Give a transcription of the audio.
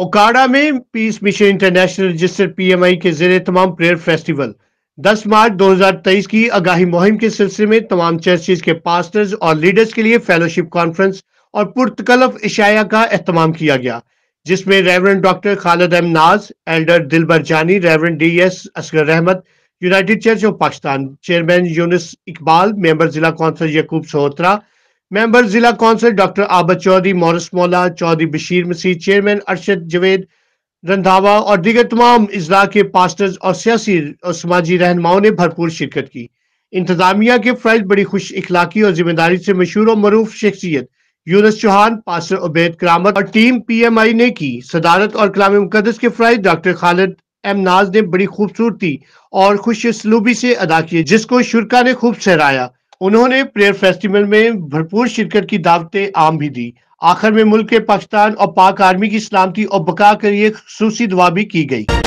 ओकाड़ा में peace mission international register PMI के जेर तमाम प्रेयर फेस्टिवल 10 मार्च 2023 की आगाही मुहिम के सिलसिले में तमाम चर्चेज के पास्टर्स और लीडर्स के लिए फेलोशिप कॉन्फ्रेंस और पुरतकलफ इशाया का अहतमाम किया गया जिसमें Reverend doctor Khalid M Naz elder Dilbar Jani Reverend D S Asghar Rehmat United Church of Pakistan chairman Younis Iqbal member जिला कौंसल यकूब सोहोत्रा मेंबर जिला council doctor Abid Chaudhry Morris Maula Chaudhry Bashir Masih chairman Arshad Javed Randhawa और दीगर तमाम अजला के पास्टर्स और सियासी और समाजी रहनुमाओं ने भरपूर शिरकत की इंतजामिया के फर्ज बड़ी खुश इखलाकी और जिम्मेदारी से मशहूर और मरूफ शख्सियत यूनस चौहान पास्टर उबैद करामत और टीम पी एम आई ने की सदारत और कलाम मुकदस के फ्राइज डॉक्टर खालिद एम नाज ने बड़ी खूबसूरती और खुश सलूबी से अदा किए जिसको शुरा ने खूब सहराया उन्होंने प्रेयर फेस्टिवल में भरपूर शिरकत की दावतें आम भी दी आखिर में मुल्क के पाकिस्तान और पाक आर्मी की सलामती और बका के लिए खसूसी दुआ भी की गई